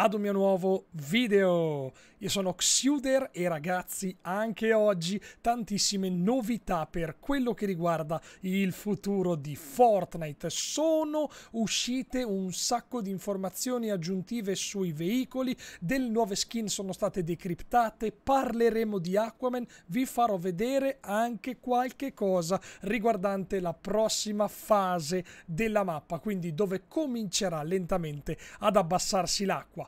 ad un mio nuovo video. Io sono Xuder e ragazzi, anche oggi tantissime novità per quello che riguarda il futuro di Fortnite. Sono uscite un sacco di informazioni aggiuntive sui veicoli, delle nuove skin sono state decriptate, parleremo di Aquaman, vi farò vedere anche qualche cosa riguardante la prossima fase della mappa, quindi dove comincerà lentamente ad abbassarsi l'acqua.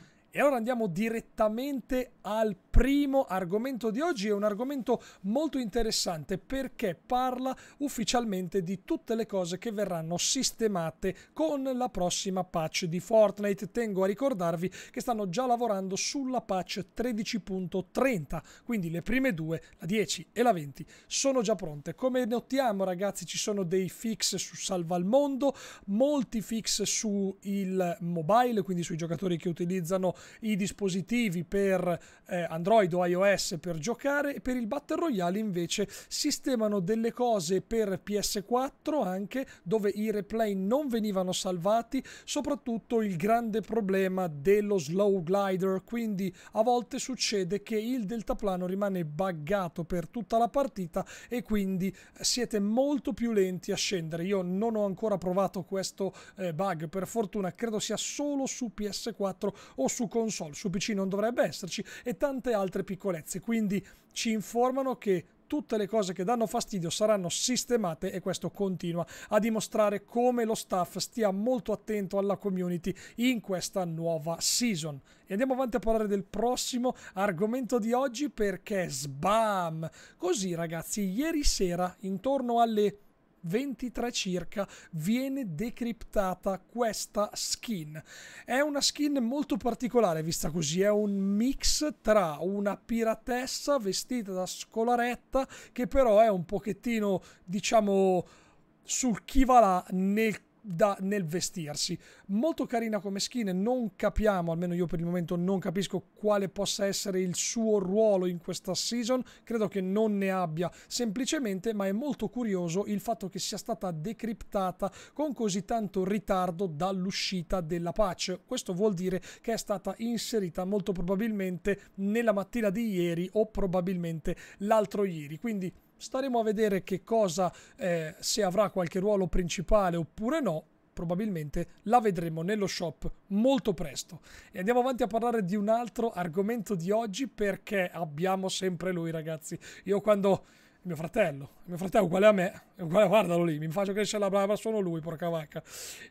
E allora andiamo direttamente al primo argomento di oggi, è un argomento molto interessante perché parla ufficialmente di tutte le cose che verranno sistemate con la prossima patch di Fortnite. Tengo a ricordarvi che stanno già lavorando sulla patch 13.30, quindi le prime due, la 10 e la 20, sono già pronte. Come notiamo ragazzi ci sono dei fix su Salva il Mondo, molti fix su il mobile, quindi sui giocatori che utilizzano i dispositivi per eh, Android o iOS per giocare e per il Battle Royale invece sistemano delle cose per PS4 anche dove i replay non venivano salvati, soprattutto il grande problema dello slow glider, quindi a volte succede che il deltaplano rimane buggato per tutta la partita e quindi eh, siete molto più lenti a scendere. Io non ho ancora provato questo eh, bug, per fortuna credo sia solo su PS4 o su console, su PC non dovrebbe esserci e tante altre piccolezze. Quindi ci informano che tutte le cose che danno fastidio saranno sistemate e questo continua a dimostrare come lo staff stia molto attento alla community in questa nuova season. E andiamo avanti a parlare del prossimo argomento di oggi perché sbam! Così ragazzi, ieri sera intorno alle 23 circa viene decriptata questa skin. È una skin molto particolare vista così, è un mix tra una piratessa vestita da scolaretta che però è un pochettino diciamo sul chi va là nel da, nel vestirsi. Molto carina come skin, non capiamo, almeno io per il momento non capisco quale possa essere il suo ruolo in questa season, credo che non ne abbia semplicemente, ma è molto curioso il fatto che sia stata decriptata con così tanto ritardo dall'uscita della patch. Questo vuol dire che è stata inserita molto probabilmente nella mattina di ieri o probabilmente l'altro ieri, quindi Staremo a vedere che cosa, eh, se avrà qualche ruolo principale oppure no, probabilmente la vedremo nello shop molto presto. E andiamo avanti a parlare di un altro argomento di oggi perché abbiamo sempre lui ragazzi. Io quando mio fratello. mio fratello è uguale a me, uguale, guardalo lì, mi faccio crescere la brava, sono lui, porca vacca.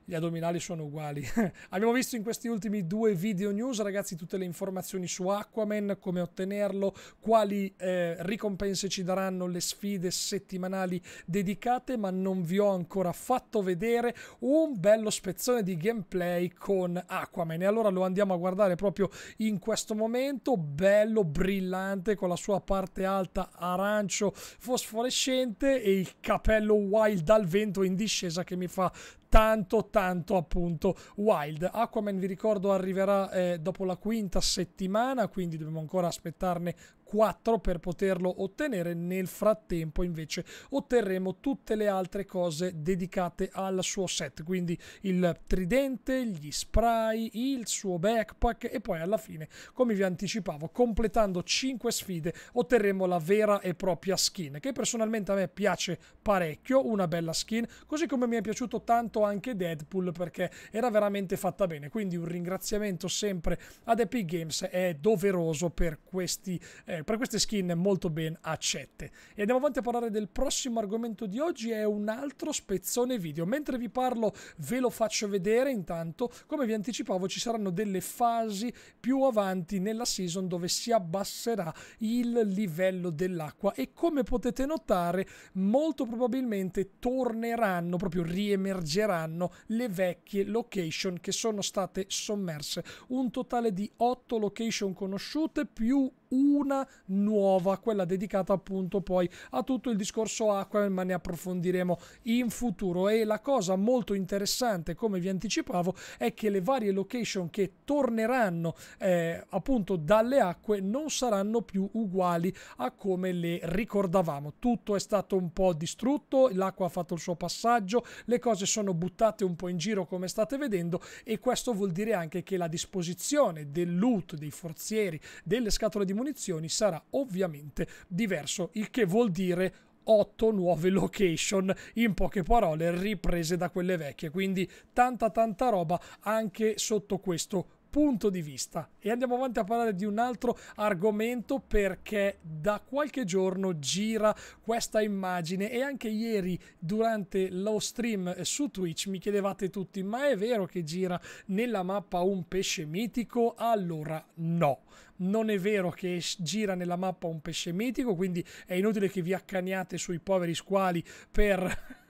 Gli addominali sono uguali. Abbiamo visto in questi ultimi due video news, ragazzi, tutte le informazioni su Aquaman, come ottenerlo, quali eh, ricompense ci daranno le sfide settimanali dedicate, ma non vi ho ancora fatto vedere un bello spezzone di gameplay con Aquaman. E allora lo andiamo a guardare proprio in questo momento, bello, brillante, con la sua parte alta arancio fosforescente e il capello wild al vento in discesa che mi fa tanto tanto appunto wild. Aquaman vi ricordo arriverà eh, dopo la quinta settimana, quindi dobbiamo ancora aspettarne 4 per poterlo ottenere. Nel frattempo, invece, otterremo tutte le altre cose dedicate al suo set, quindi il tridente, gli spray, il suo backpack e poi alla fine, come vi anticipavo, completando 5 sfide, otterremo la vera e propria skin, che personalmente a me piace parecchio, una bella skin, così come mi è piaciuto tanto fatto anche Deadpool perché era veramente fatta bene. Quindi un ringraziamento sempre ad Epic Games è doveroso per, questi, eh, per queste skin molto ben accette. E andiamo avanti a parlare del prossimo argomento di oggi, è un altro spezzone video. Mentre vi parlo ve lo faccio vedere intanto, come vi anticipavo ci saranno delle fasi più avanti nella season dove si abbasserà il livello dell'acqua e come potete notare molto probabilmente torneranno, proprio riemergeranno ritroveranno le vecchie location che sono state sommerse. Un totale di 8 location conosciute più una nuova, quella dedicata appunto poi a tutto il discorso acqua, ma ne approfondiremo in futuro. E la cosa molto interessante, come vi anticipavo, è che le varie location che torneranno eh, appunto dalle acque non saranno più uguali a come le ricordavamo. Tutto è stato un po' distrutto, l'acqua ha fatto il suo passaggio, le cose sono buttate un po' in giro come state vedendo e questo vuol dire anche che la disposizione del loot, dei forzieri, delle scatole di munizioni sarà ovviamente diverso, il che vuol dire 8 nuove location, in poche parole riprese da quelle vecchie, quindi tanta tanta roba anche sotto questo punto di vista e andiamo avanti a parlare di un altro argomento perché da qualche giorno gira questa immagine e anche ieri durante lo stream su Twitch mi chiedevate tutti ma è vero che gira nella mappa un pesce mitico? Allora no non è vero che gira nella mappa un pesce mitico, quindi è inutile che vi accaniate sui poveri squali per...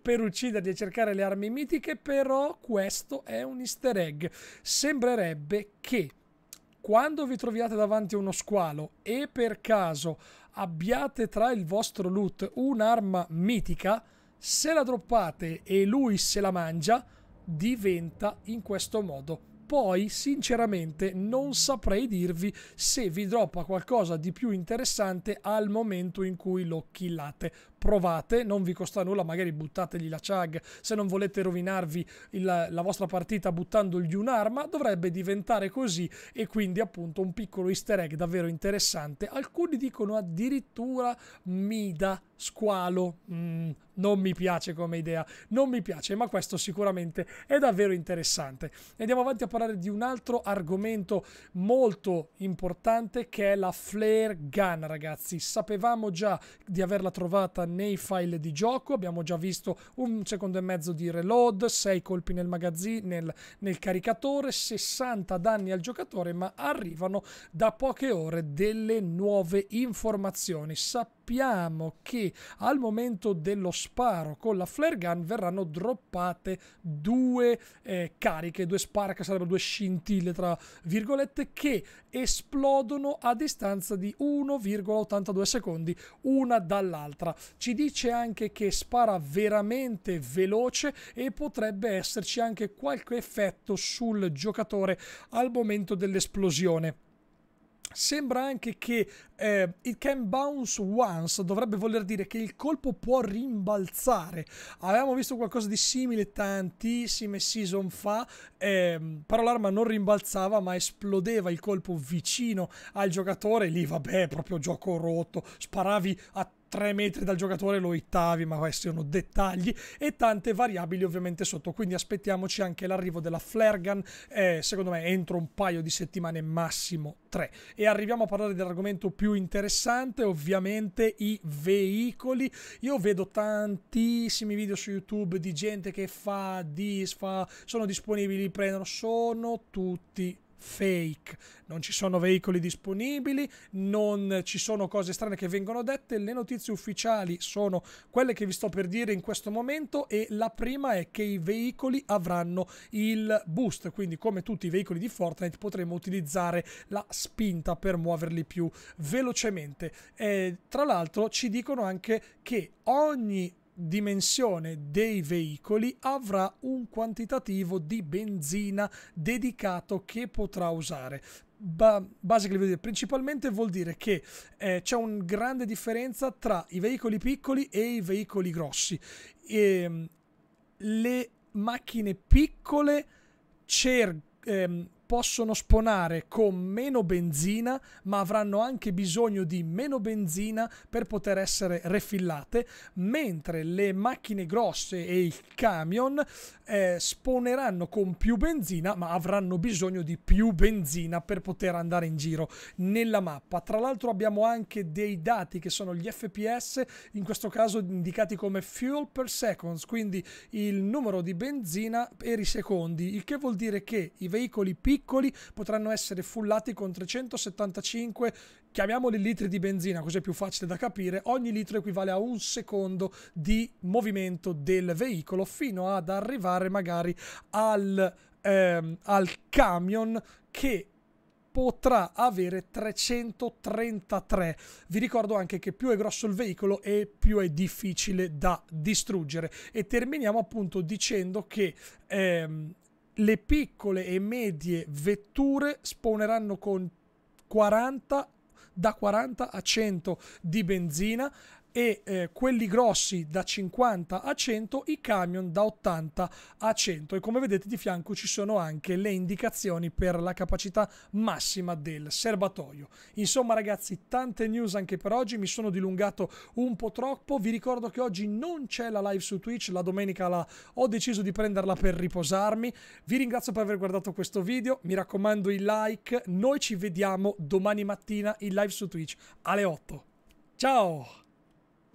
per ucciderli e cercare le armi mitiche, però questo è un easter egg. Sembrerebbe che quando vi troviate davanti a uno squalo e per caso abbiate tra il vostro loot un'arma mitica, se la droppate e lui se la mangia, diventa in questo modo poi sinceramente non saprei dirvi se vi droppa qualcosa di più interessante al momento in cui lo killate. Provate, non vi costa nulla, magari buttategli la chag, se non volete rovinarvi il, la vostra partita buttandogli un'arma, dovrebbe diventare così e quindi appunto un piccolo easter egg davvero interessante. Alcuni dicono addirittura Mida squalo. Mm, non mi piace come idea, non mi piace, ma questo sicuramente è davvero interessante. Andiamo avanti a parlare di un altro argomento molto importante che è la flare gun, ragazzi. Sapevamo già di averla trovata nei file di gioco, abbiamo già visto un secondo e mezzo di reload, 6 colpi nel magazzino, nel, nel caricatore, 60 danni al giocatore, ma arrivano da poche ore delle nuove informazioni. Sappiamo che al momento dello sparo con la flare gun verranno droppate due eh, cariche, due spara che sarebbero due scintille tra virgolette che esplodono a distanza di 1,82 secondi una dall'altra. Ci dice anche che spara veramente veloce e potrebbe esserci anche qualche effetto sul giocatore al momento dell'esplosione. Sembra anche che eh, it can bounce once dovrebbe voler dire che il colpo può rimbalzare. Avevamo visto qualcosa di simile tantissime season fa, ehm, però l'arma non rimbalzava ma esplodeva il colpo vicino al giocatore. Lì vabbè, proprio gioco rotto, sparavi a 3 metri dal giocatore lo ittavi, ma questi sono dettagli e tante variabili ovviamente sotto. Quindi aspettiamoci anche l'arrivo della flare gun, eh, secondo me entro un paio di settimane, massimo 3. E arriviamo a parlare dell'argomento più più interessante ovviamente i veicoli. Io vedo tantissimi video su YouTube di gente che fa disfa, sono disponibili, prendono, sono tutti fake, non ci sono veicoli disponibili, non ci sono cose strane che vengono dette, le notizie ufficiali sono quelle che vi sto per dire in questo momento e la prima è che i veicoli avranno il boost, quindi come tutti i veicoli di Fortnite potremo utilizzare la spinta per muoverli più velocemente. E, eh, tra l'altro ci dicono anche che ogni dimensione dei veicoli avrà un quantitativo di benzina dedicato che potrà usare. Ba- basically, principalmente vuol dire che eh, c'è una grande differenza tra i veicoli piccoli e i veicoli grossi. E, ehm, le macchine piccole cercano ehm, possono sponare con meno benzina, ma avranno anche bisogno di meno benzina per poter essere refillate, mentre le macchine grosse e il camion eh, spawneranno con più benzina, ma avranno bisogno di più benzina per poter andare in giro nella mappa. Tra l'altro abbiamo anche dei dati che sono gli FPS, in questo caso indicati come fuel per seconds, quindi il numero di benzina per i secondi, il che vuol dire che i veicoli piccoli piccoli potranno essere fullati con 375, chiamiamoli litri di benzina, così è più facile da capire. Ogni litro equivale a un secondo di movimento del veicolo fino ad arrivare magari al, ehm, al camion che potrà avere 333. Vi ricordo anche che più è grosso il veicolo e più è difficile da distruggere. E terminiamo appunto dicendo che ehm, le piccole e medie vetture spawneranno con 40 da 40 a 100 di benzina e eh, quelli grossi da 50 a 100, i camion da 80 a 100 e come vedete di fianco ci sono anche le indicazioni per la capacità massima del serbatoio. Insomma ragazzi tante news anche per oggi, mi sono dilungato un po' troppo, vi ricordo che oggi non c'è la live su Twitch, la domenica la... ho deciso di prenderla per riposarmi, vi ringrazio per aver guardato questo video, mi raccomando il like, noi ci vediamo domani mattina in live su Twitch alle 8. Ciao!